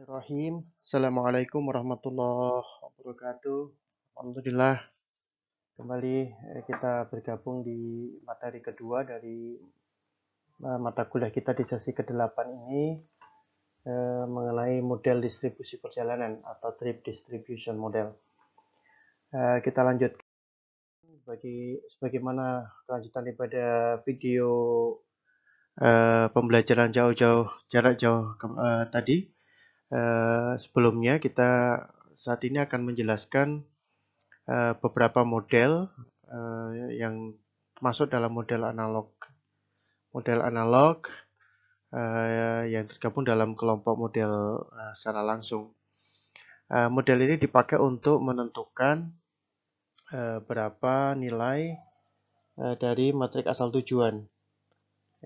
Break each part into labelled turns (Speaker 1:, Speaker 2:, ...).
Speaker 1: Bismillahirrahmanirrahim. Assalamualaikum warahmatullahi wabarakatuh. Alhamdulillah kembali eh, kita bergabung di materi kedua dari eh, mata kuliah kita di sesi ke-8 ini eh, mengenai model distribusi perjalanan atau trip distribution model. kita lanjut bagi sebagaimana kelanjutan daripada video Uh, pembelajaran jauh-jauh jarak jauh uh, tadi Eh, sebelumnya kita saat ini akan menjelaskan eh, beberapa model eh, yang masuk dalam model analog. Model analog yang tergabung dalam kelompok model secara langsung. model ini dipakai untuk menentukan berapa nilai dari matrik asal tujuan.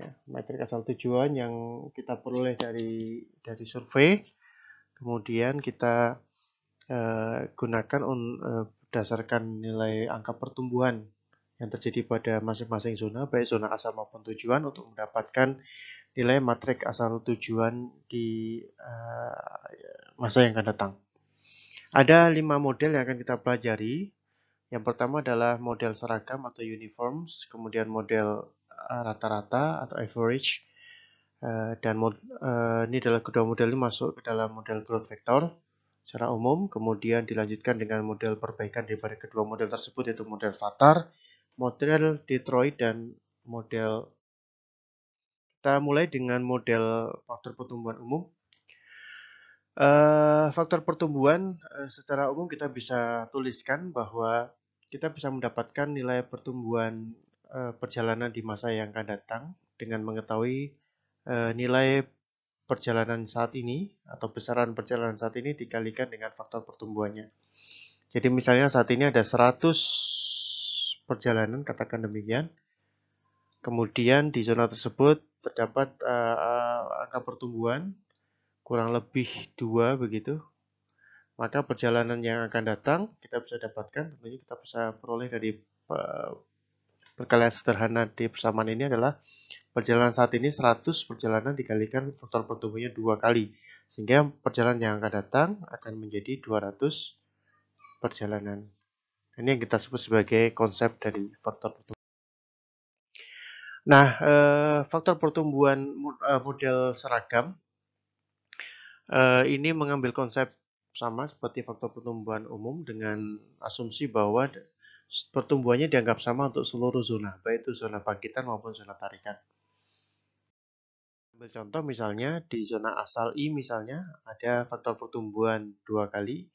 Speaker 1: Ya, matrik asal tujuan yang kita peroleh dari dari survei Kemudian kita uh, gunakan un, uh, berdasarkan nilai angka pertumbuhan yang terjadi pada masing-masing zona, baik zona asal maupun tujuan untuk mendapatkan nilai matrik asal tujuan di uh, masa yang akan datang. Ada lima model yang akan kita pelajari. Yang pertama adalah model seragam atau uniforms, kemudian model rata-rata atau average, Eh, dan eh, ini adalah kedua model ini masuk ke dalam model growth vector secara umum kemudian dilanjutkan dengan model perbaikan daripada kedua model tersebut yaitu model Fatar, model Detroit dan model kita mulai dengan model faktor pertumbuhan umum. Uh, faktor pertumbuhan uh, secara umum kita bisa tuliskan bahwa kita bisa mendapatkan nilai pertumbuhan uh, perjalanan di masa yang akan datang dengan mengetahui Eh, nilai perjalanan saat ini atau besaran perjalanan saat ini dikalikan dengan faktor pertumbuhannya. Jadi misalnya saat ini ada 100 perjalanan, katakan demikian. Kemudian di zona tersebut terdapat eh, angka pertumbuhan kurang lebih dua begitu. Maka perjalanan yang akan datang kita bisa dapatkan, tentunya kita bisa peroleh dari eh, perkalian sederhana di persamaan ini adalah perjalanan saat ini 100 perjalanan dikalikan faktor pertumbuhannya dua kali. Sehingga perjalanan yang akan datang akan menjadi 200 perjalanan. Ini yang kita sebut sebagai konsep dari faktor pertumbuhan. Nah, eh, faktor pertumbuhan eh, model seragam eh, ini mengambil konsep sama seperti faktor pertumbuhan umum dengan asumsi bahwa pertumbuhannya dianggap sama untuk seluruh zona, baik itu zona bangkitan maupun zona tarikan. Ambil contoh misalnya di zona asal I misalnya ada faktor pertumbuhan dua kali,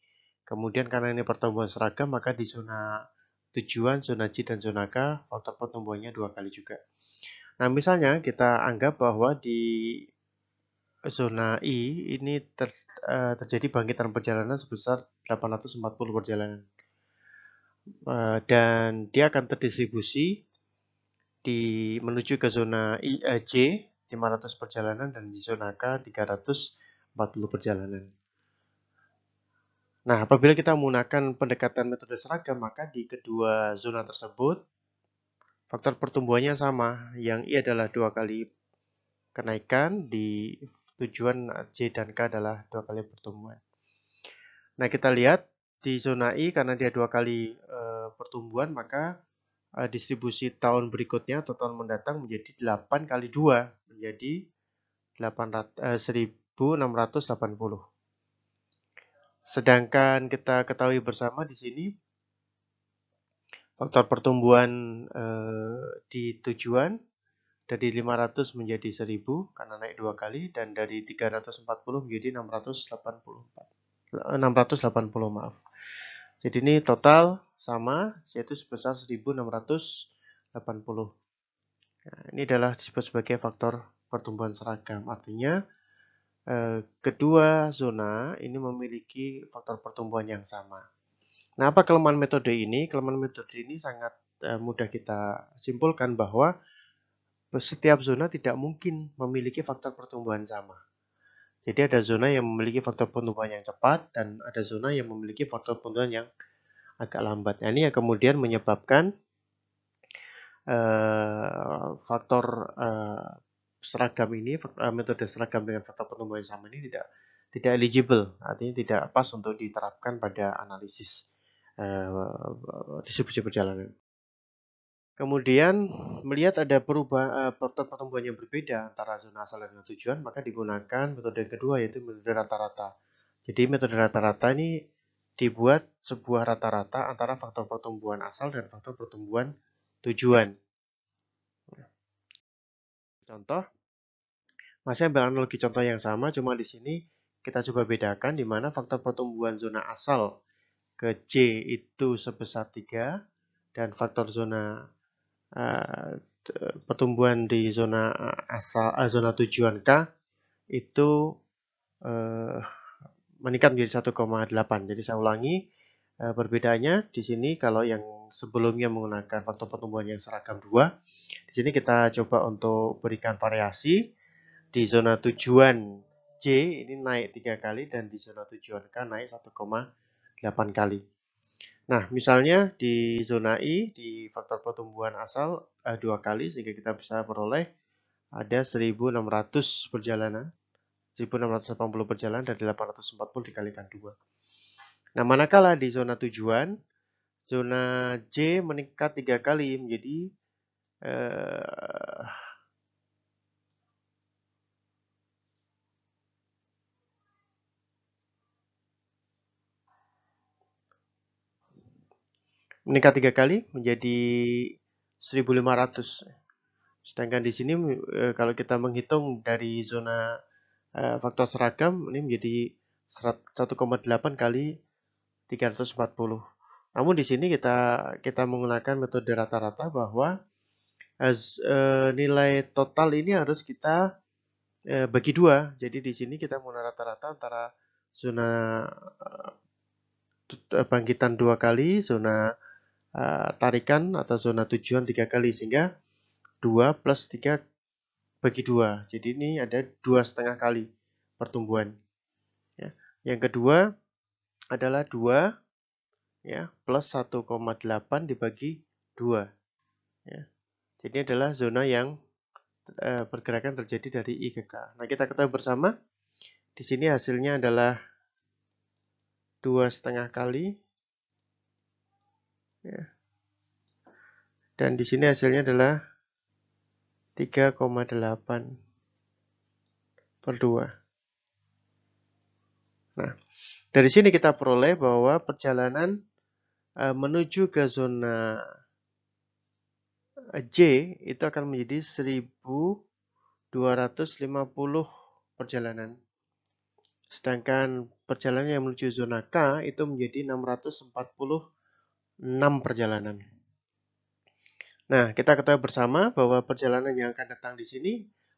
Speaker 1: kemudian karena ini pertumbuhan seragam maka di zona tujuan, zona C dan zona K faktor pertumbuhannya dua kali juga. Nah, misalnya kita anggap bahwa di zona I ini ter, eh, terjadi bangkitan perjalanan sebesar 840 perjalanan. Eh, dan dia akan terdistribusi di menuju ke zona I, 500 eh, perjalanan dan di zona K 340 perjalanan. Nah, apabila kita menggunakan pendekatan metode seragam, maka di kedua zona tersebut faktor pertumbuhannya sama, yang I adalah dua kali kenaikan di tujuan J dan K adalah dua kali pertumbuhan. Nah, kita lihat di zona I karena dia dua kali e, pertumbuhan maka e, distribusi tahun berikutnya atau tahun mendatang menjadi 8 kali 2 menjadi 1680. Eh, Sedangkan kita ketahui bersama di sini faktor pertumbuhan e, di tujuan dari 500 menjadi 1000 karena naik dua kali dan dari 340 menjadi 684. 680 maaf. Jadi ini total sama yaitu sebesar 1680. Nah, ini adalah disebut sebagai faktor pertumbuhan seragam. Artinya eh, kedua zona ini memiliki faktor pertumbuhan yang sama. Nah, apa kelemahan metode ini? Kelemahan metode ini sangat eh, mudah kita simpulkan bahwa setiap zona tidak mungkin memiliki faktor pertumbuhan sama. Jadi ada zona yang memiliki faktor pertumbuhan yang cepat dan ada zona yang memiliki faktor pertumbuhan yang agak lambat. Nah, ini yang kemudian menyebabkan uh, faktor uh, seragam ini, uh, metode seragam dengan faktor pertumbuhan yang sama ini tidak tidak eligible, artinya tidak pas untuk diterapkan pada analisis uh, distribusi perjalanan. Kemudian melihat ada perubahan eh, pertumbuhan yang berbeda antara zona asal dan tujuan, maka digunakan metode yang kedua yaitu metode rata-rata. Jadi metode rata-rata ini dibuat sebuah rata-rata antara faktor pertumbuhan asal dan faktor pertumbuhan tujuan. Contoh, masih ambil analogi contoh yang sama, cuma di sini kita coba bedakan di mana faktor pertumbuhan zona asal ke C itu sebesar 3 dan faktor zona Eh, eh, pertumbuhan di zona eh, asal uh, zona tujuan K itu uh, meningkat menjadi 1,8. Jadi saya ulangi uh, perbedaannya di sini kalau yang sebelumnya menggunakan faktor pertumbuhan yang seragam 2, di sini kita coba untuk berikan variasi di zona tujuan C ini naik tiga kali dan di zona tujuan K naik 1,8 kali. Nah, misalnya di zona I, di faktor pertumbuhan asal eh, dua kali, sehingga kita bisa peroleh ada 1.600 perjalanan, 1.680 perjalanan dan 840 dikalikan 2. Nah, manakala di zona tujuan, zona J meningkat tiga kali menjadi eh, meningkat tiga kali menjadi 1500 sedangkan di sini eh, kalau kita menghitung dari zona eh, faktor seragam ini menjadi 1,8 kali 340 namun di sini kita kita menggunakan metode rata-rata bahwa e, nilai total ini harus kita e, bagi dua jadi di sini kita menggunakan rata-rata antara zona e, bangkitan dua kali zona Eh, tarikan atau zona tujuan tiga kali sehingga 2 plus 3 bagi dua Jadi ini ada dua setengah kali pertumbuhan. Ya. Yang kedua adalah 2 ya, plus 1,8 dibagi 2. Ya. Jadi ini adalah zona yang e, pergerakan terjadi dari I Nah kita ketahui bersama, di sini hasilnya adalah dua setengah kali Ya. Dan di sini hasilnya adalah 3,8 per 2. Nah, dari sini kita peroleh bahwa perjalanan uh, menuju ke zona eh, J itu akan menjadi 1250 perjalanan. Sedangkan perjalanan yang menuju zona K itu menjadi 640 6 perjalanan. Nah, kita ketahui bersama bahwa perjalanan yang akan datang di sini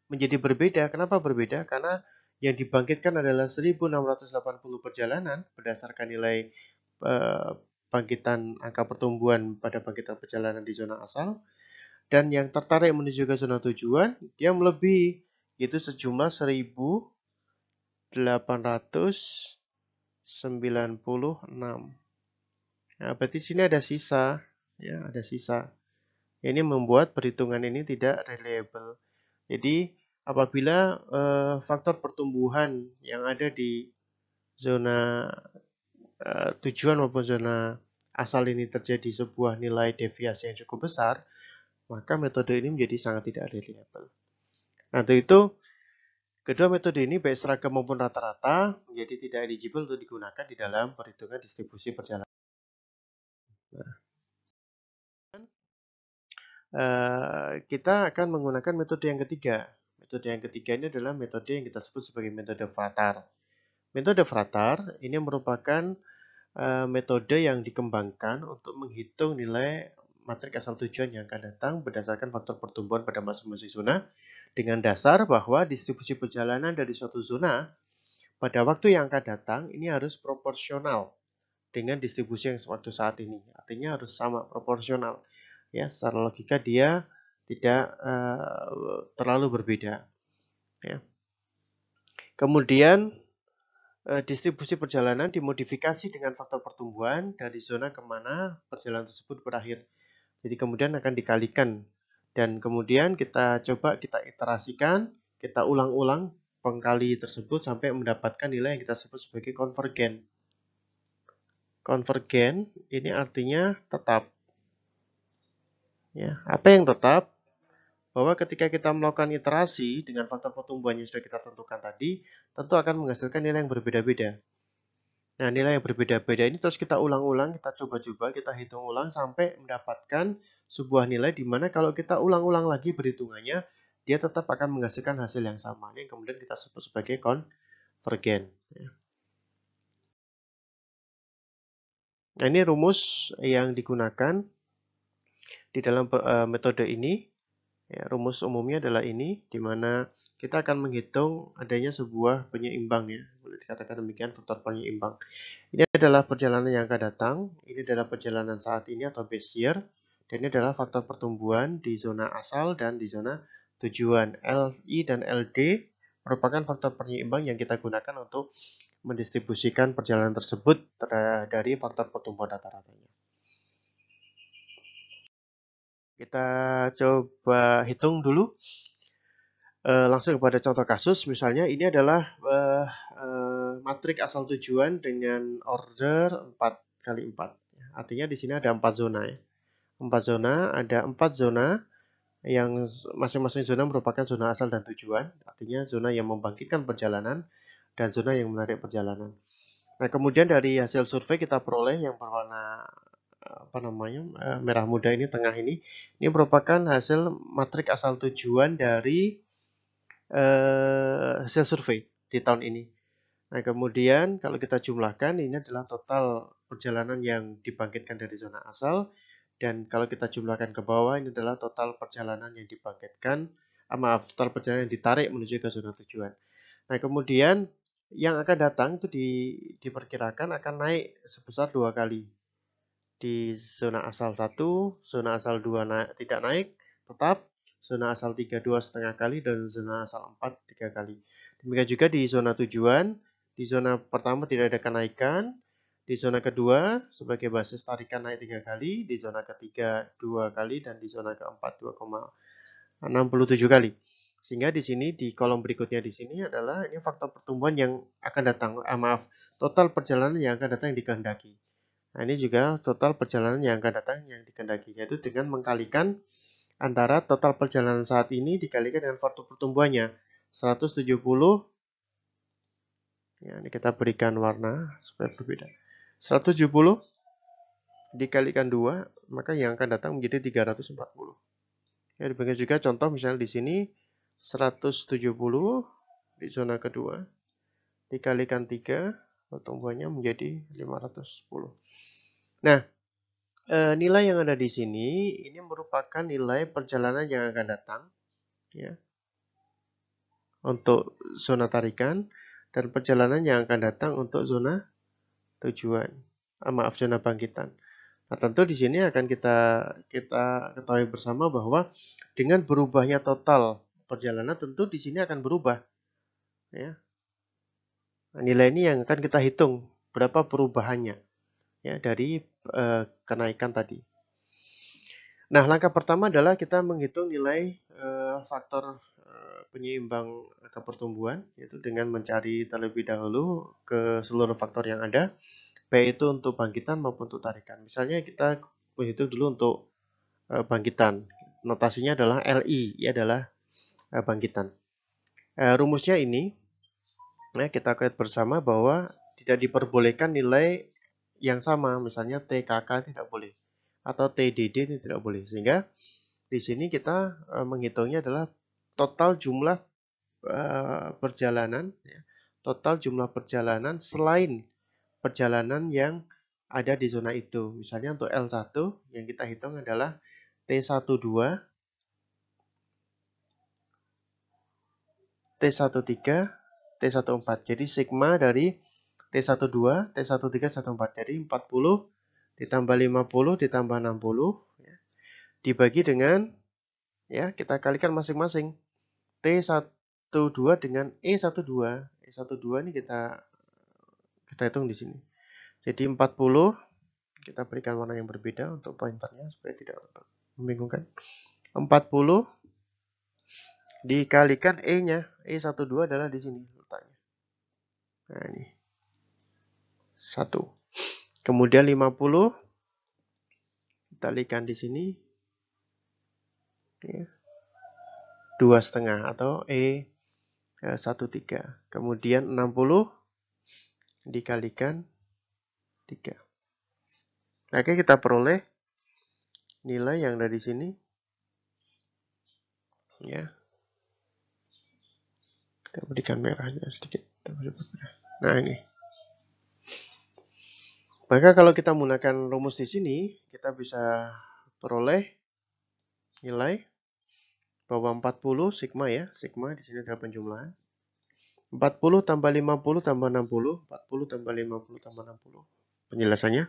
Speaker 1: menjadi berbeda. Kenapa berbeda? Karena yang dibangkitkan adalah 1680 perjalanan berdasarkan nilai eh, bangkitan angka pertumbuhan pada bangkitan perjalanan di zona asal dan yang tertarik menuju ke zona tujuan dia melebihi yaitu sejumlah 1896 Ya, berarti sini ada sisa, ya, ada sisa. Ini membuat perhitungan ini tidak reliable. Jadi apabila eh, faktor pertumbuhan yang ada di zona eh, tujuan maupun zona asal ini terjadi sebuah nilai deviasi yang cukup besar, maka metode ini menjadi sangat tidak reliable. Nah, untuk itu Kedua metode ini baik seragam maupun rata-rata menjadi tidak eligible untuk digunakan di dalam perhitungan distribusi perjalanan. Uh, kita akan menggunakan metode yang ketiga. Metode yang ketiga ini adalah metode yang kita sebut sebagai metode fratar. Metode fratar ini merupakan uh, metode yang dikembangkan untuk menghitung nilai matriks asal tujuan yang akan datang berdasarkan faktor pertumbuhan pada masing-masing zona dengan dasar bahwa distribusi perjalanan dari suatu zona pada waktu yang akan datang ini harus proporsional dengan distribusi yang suatu saat ini. Artinya harus sama proporsional. Ya, secara logika dia tidak uh, terlalu berbeda. Ya. Kemudian uh, distribusi perjalanan dimodifikasi dengan faktor pertumbuhan dari zona kemana perjalanan tersebut berakhir. Jadi kemudian akan dikalikan dan kemudian kita coba kita iterasikan, kita ulang-ulang pengkali tersebut sampai mendapatkan nilai yang kita sebut sebagai konvergen. Konvergen ini artinya tetap. Ya, apa yang tetap? Bahwa ketika kita melakukan iterasi dengan faktor pertumbuhan yang sudah kita tentukan tadi, tentu akan menghasilkan nilai yang berbeda-beda. Nah, nilai yang berbeda-beda ini terus kita ulang-ulang, kita coba-coba, kita hitung ulang sampai mendapatkan sebuah nilai di mana kalau kita ulang-ulang lagi berhitungannya, dia tetap akan menghasilkan hasil yang sama. Ini yang kemudian kita sebut sebagai konvergen. Ya. Nah, ini rumus yang digunakan di dalam uh, metode ini. Ya, rumus umumnya adalah ini, di mana kita akan menghitung adanya sebuah penyeimbang ya. Boleh dikatakan demikian faktor penyeimbang. Ini adalah perjalanan yang akan datang, ini adalah perjalanan saat ini atau base year, dan ini adalah faktor pertumbuhan di zona asal dan di zona tujuan. LI dan LD merupakan faktor penyeimbang yang kita gunakan untuk mendistribusikan perjalanan tersebut dari faktor pertumbuhan rata-ratanya. Kita coba hitung dulu e, langsung kepada contoh kasus. Misalnya ini adalah e, e, matrik asal tujuan dengan order 4 kali 4. Artinya di sini ada 4 zona ya. 4 zona, ada 4 zona yang masing-masing zona merupakan zona asal dan tujuan. Artinya zona yang membangkitkan perjalanan dan zona yang menarik perjalanan. Nah, kemudian dari hasil survei kita peroleh yang berwarna eh, apa namanya eh, merah muda ini tengah ini ini merupakan hasil matrik asal tujuan dari eh, hasil survei di tahun ini. Nah, kemudian kalau kita jumlahkan ini adalah total perjalanan yang dibangkitkan dari zona asal dan kalau kita jumlahkan ke bawah ini adalah total perjalanan yang dibangkitkan ah, maaf total perjalanan yang ditarik menuju ke zona tujuan. Nah, kemudian yang akan datang itu di, diperkirakan akan naik sebesar dua kali. Di zona asal 1, zona asal 2 na tidak naik, tetap zona asal 3 dua setengah kali dan zona asal 4 tiga kali. Demikian juga di zona tujuan, di zona pertama tidak ada kenaikan, di zona kedua sebagai basis tarikan naik tiga kali, di zona ketiga dua kali dan di zona keempat 2,67 kali. Sehingga di sini di kolom berikutnya di sini adalah ini faktor pertumbuhan yang akan datang, ah, maaf, total perjalanan yang akan datang yang dikehendaki. Nah, ini juga total perjalanan yang akan datang yang dikehendaki, yaitu dengan mengkalikan antara total perjalanan saat ini dikalikan dengan faktor pertumbuhannya 170 ya ini kita berikan warna supaya berbeda 170 dikalikan 2 maka yang akan datang menjadi 340 ya demikian juga contoh misalnya di sini 170 di zona kedua dikalikan 3 pertumbuhannya menjadi 510. Nah, eh, nilai yang ada di sini ini merupakan nilai perjalanan yang akan datang ya. Untuk zona tarikan dan perjalanan yang akan datang untuk zona tujuan. Ah, maaf zona bangkitan. Nah, tentu di sini akan kita kita ketahui bersama bahwa dengan berubahnya total perjalanan tentu di sini akan berubah. Ya. Nah, nilai ini yang akan kita hitung berapa perubahannya ya dari e, kenaikan tadi. Nah, langkah pertama adalah kita menghitung nilai e, faktor e, penyeimbang angka pertumbuhan yaitu dengan mencari terlebih dahulu ke seluruh faktor yang ada baik itu untuk bangkitan maupun untuk tarikan. Misalnya kita menghitung dulu untuk bangkitan. Notasinya adalah LI, yaitu adalah Eh, bangkitan. Eh, rumusnya ini, ya, kita kait bersama bahwa tidak diperbolehkan nilai yang sama, misalnya TKK tidak boleh atau TDD tidak boleh. Sehingga di sini kita eh, menghitungnya adalah total jumlah perjalanan, ya, total jumlah perjalanan selain perjalanan yang ada di zona itu. Misalnya untuk L1 yang kita hitung adalah T12 T13, T14. Jadi sigma dari T12, T13, 14. Jadi 40 ditambah 50 ditambah 60 ya. dibagi dengan ya kita kalikan masing-masing T12 dengan E12. E12 ini kita kita hitung di sini. Jadi 40 kita berikan warna yang berbeda untuk pointernya supaya tidak membingungkan. 40 dikalikan E-nya. E12 adalah di sini letaknya. Nah, ini. 1. Kemudian 50 dikalikan di sini. Dua setengah atau E 13. Eh, Kemudian 60 dikalikan 3. oke kita peroleh nilai yang dari sini. Ya, kita berikan merahnya sedikit nah ini maka kalau kita menggunakan rumus di sini kita bisa peroleh nilai bahwa 40 sigma ya sigma di sini adalah penjumlahan 40 tambah 50 tambah 60 40 tambah 50 tambah 60 penjelasannya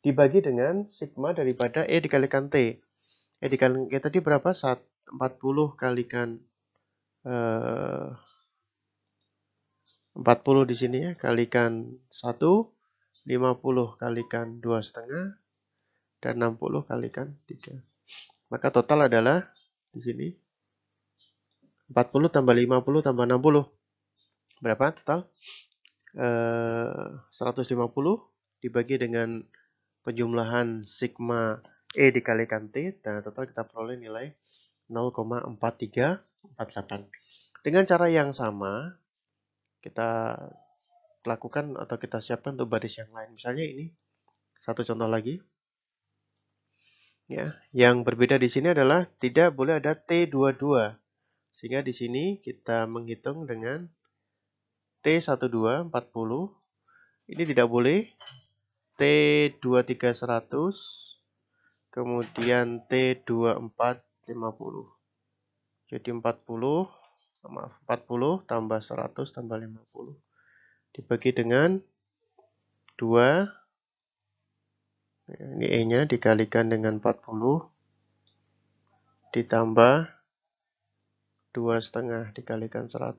Speaker 1: dibagi dengan sigma daripada E dikalikan T E dikalikan t tadi berapa? 40 kalikan 40 eh, di sini ya, kalikan 1, 50 kalikan 2,5, dan 60 kalikan 3. Maka total adalah di sini 40 tambah 50 tambah 60. Berapa total? E, eh, 150 dibagi dengan penjumlahan sigma E dikalikan T, dan nah, total kita peroleh nilai 0,4348. Dengan cara yang sama, kita lakukan atau kita siapkan untuk baris yang lain. Misalnya ini satu contoh lagi. Ya, yang berbeda di sini adalah tidak boleh ada T22. Sehingga di sini kita menghitung dengan T1240. Ini tidak boleh T23100, kemudian T24 50. Jadi 40, maaf, 40 tambah 100 tambah 50. Dibagi dengan 2, ini E-nya dikalikan dengan 40, ditambah 2 setengah dikalikan 100,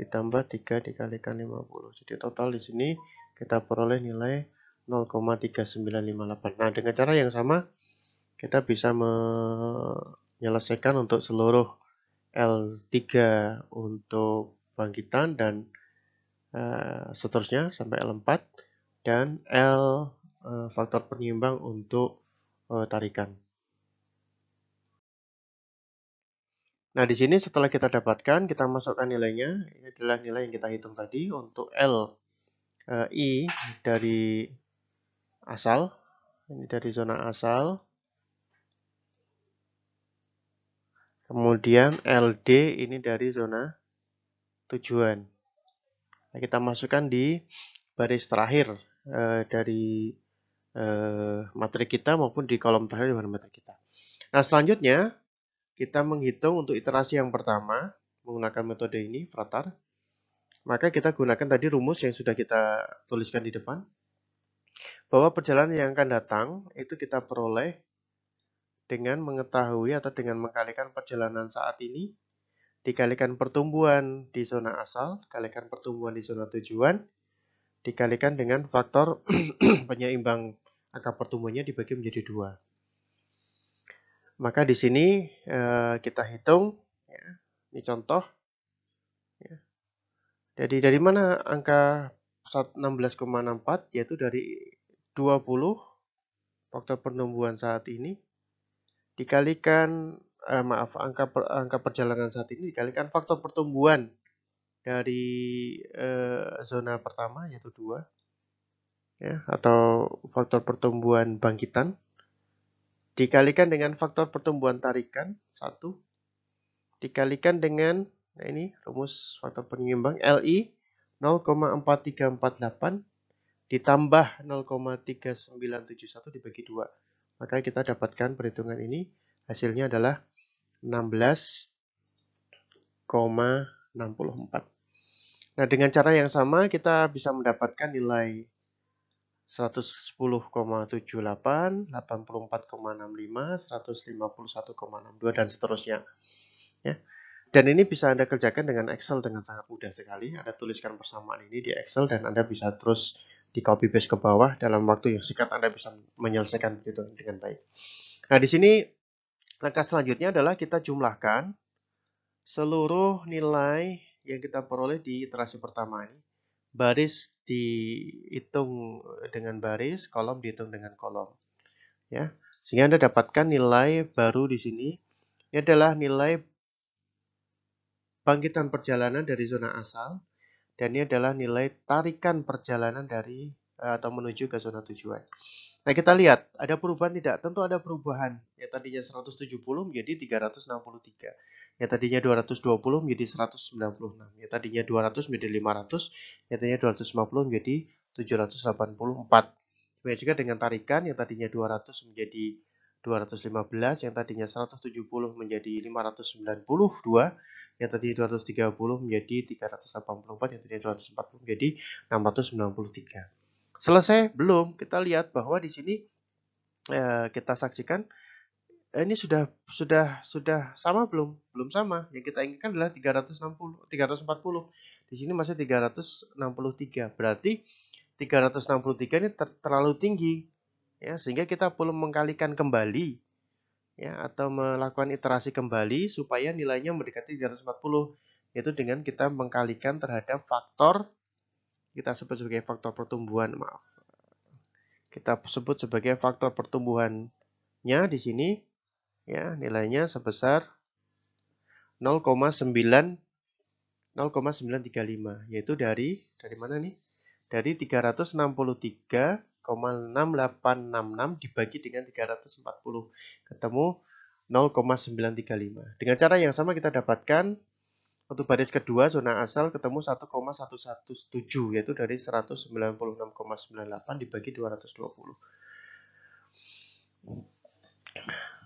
Speaker 1: ditambah 3 dikalikan 50. Jadi total di sini kita peroleh nilai 0,3958. Nah, dengan cara yang sama, kita bisa menyelesaikan untuk seluruh L3 untuk bangkitan dan uh, seterusnya sampai L4 dan L uh, faktor penyimbang untuk uh, tarikan. Nah, di sini setelah kita dapatkan, kita masukkan nilainya. Ini adalah nilai yang kita hitung tadi untuk L uh, I dari asal. Ini dari zona asal. Kemudian LD ini dari zona tujuan. Nah, kita masukkan di baris terakhir eh, dari eh, materi kita maupun di kolom terakhir dari materi kita. Nah, selanjutnya kita menghitung untuk iterasi yang pertama menggunakan metode ini, fratar. Maka kita gunakan tadi rumus yang sudah kita tuliskan di depan. Bahwa perjalanan yang akan datang itu kita peroleh dengan mengetahui atau dengan mengkalikan perjalanan saat ini, dikalikan pertumbuhan di zona asal, dikalikan pertumbuhan di zona tujuan, dikalikan dengan faktor penyeimbang angka pertumbuhannya dibagi menjadi dua. Maka di sini eh, kita hitung, ya. ini contoh. Ya. Jadi dari mana angka 16,64 yaitu dari 20 faktor pertumbuhan saat ini dikalikan eh, maaf angka per, angka perjalanan saat ini dikalikan faktor pertumbuhan dari eh, zona pertama yaitu dua ya atau faktor pertumbuhan bangkitan dikalikan dengan faktor pertumbuhan tarikan satu dikalikan dengan nah ini rumus faktor penyeimbang LI 0,4348 ditambah 0,3971 dibagi dua maka kita dapatkan perhitungan ini hasilnya adalah 16,64. Nah, dengan cara yang sama kita bisa mendapatkan nilai 110,78, 84,65, 151,62 dan seterusnya. Ya. Dan ini bisa Anda kerjakan dengan Excel dengan sangat mudah sekali. Anda tuliskan persamaan ini di Excel dan Anda bisa terus di copy paste ke bawah dalam waktu yang singkat Anda bisa menyelesaikan itu dengan baik. Nah, di sini langkah selanjutnya adalah kita jumlahkan seluruh nilai yang kita peroleh di iterasi pertama ini. Baris dihitung dengan baris, kolom dihitung dengan kolom. Ya. Sehingga Anda dapatkan nilai baru di sini. Ini adalah nilai bangkitan perjalanan dari zona asal dan ini adalah nilai tarikan perjalanan dari eh, atau menuju ke zona tujuan. Nah, kita lihat ada perubahan tidak? Tentu ada perubahan. Ya tadinya 170 menjadi 363. Ya tadinya 220 menjadi 196. Ya tadinya 200 menjadi 500. Ya tadinya 250 menjadi 784. Demikian juga dengan tarikan yang tadinya 200 menjadi 215, yang tadinya 170 menjadi 592, yang tadi 230 menjadi 384 yang tadi 240 menjadi 693 selesai belum kita lihat bahwa di sini eh, kita saksikan eh, ini sudah sudah sudah sama belum belum sama yang kita inginkan adalah 360 340 di sini masih 363 berarti 363 ini ter terlalu tinggi ya sehingga kita perlu mengkalikan kembali ya atau melakukan iterasi kembali supaya nilainya mendekati 340 yaitu dengan kita mengkalikan terhadap faktor kita sebut sebagai faktor pertumbuhan maaf kita sebut sebagai faktor pertumbuhannya di sini ya nilainya sebesar 0,9 0,935 yaitu dari dari mana nih dari 363 0,6866 dibagi dengan 340 ketemu 0,935 dengan cara yang sama kita dapatkan untuk baris kedua zona asal ketemu 1,117 yaitu dari 196,98 dibagi 220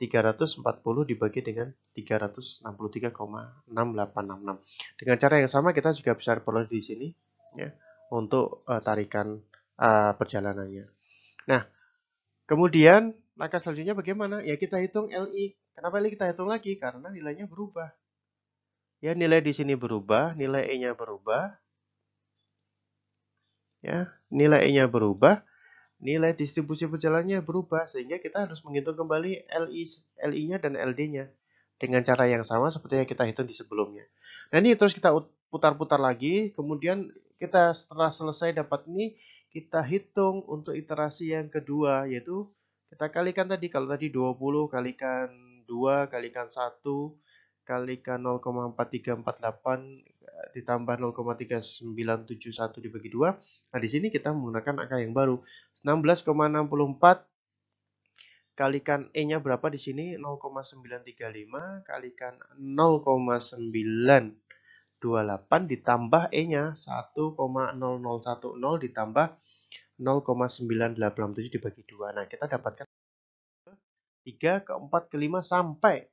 Speaker 1: 340 dibagi dengan 363,6866. Dengan cara yang sama kita juga bisa peroleh di sini ya untuk uh, tarikan uh, perjalanannya. Nah, kemudian langkah selanjutnya bagaimana? Ya kita hitung LI. Kenapa LI kita hitung lagi? Karena nilainya berubah. Ya, nilai di sini berubah, nilai E-nya berubah. Ya, nilai E-nya berubah nilai distribusi berjalannya berubah sehingga kita harus menghitung kembali LI, LI-nya dan LD-nya dengan cara yang sama seperti yang kita hitung di sebelumnya. Nah ini terus kita putar-putar lagi, kemudian kita setelah selesai dapat ini, kita hitung untuk iterasi yang kedua yaitu kita kalikan tadi, kalau tadi 20 kalikan 2 kalikan 1 kalikan 0,4348 ditambah 0,3971 dibagi 2. Nah, di sini kita menggunakan angka yang baru. 16,64 kalikan E-nya berapa di sini? 0,935 kalikan 0,928 ditambah E-nya 1,0010 ditambah 0,987 dibagi 2. Nah, kita dapatkan 3 ke 4 5 sampai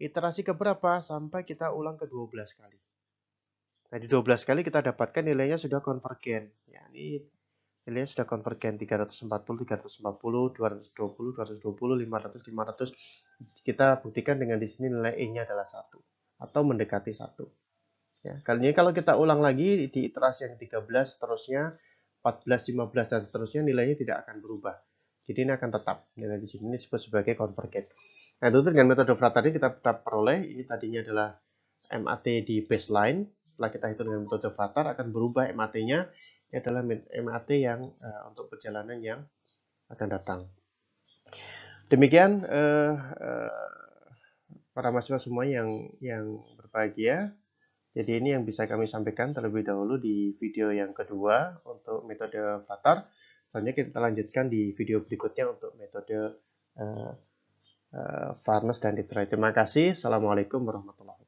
Speaker 1: iterasi ke berapa? Sampai kita ulang ke 12 kali. Nah, di 12 kali kita dapatkan nilainya sudah konvergen. Ya, ini ini sudah konvergen 340, 340, 220, 220, 500, 500. Kita buktikan dengan di sini nilai E-nya adalah satu atau mendekati satu. Ya, kali ini kalau kita ulang lagi di iterasi yang 13 seterusnya 14, 15 dan seterusnya nilainya tidak akan berubah. Jadi ini akan tetap. Nilai di sini disebut sebagai konvergen. Nah, itu dengan metode berat tadi kita peroleh ini tadinya adalah MAT di baseline. Setelah kita hitung dengan metode Fratar akan berubah MAT-nya ini adalah MAT yang uh, untuk perjalanan yang akan datang. Demikian uh, uh, para mahasiswa semua yang yang berbahagia. Jadi ini yang bisa kami sampaikan terlebih dahulu di video yang kedua untuk metode Flutter. Selanjutnya kita lanjutkan di video berikutnya untuk metode uh, uh, Farnes dan Detroit. Terima kasih. Assalamualaikum warahmatullahi wabarakatuh.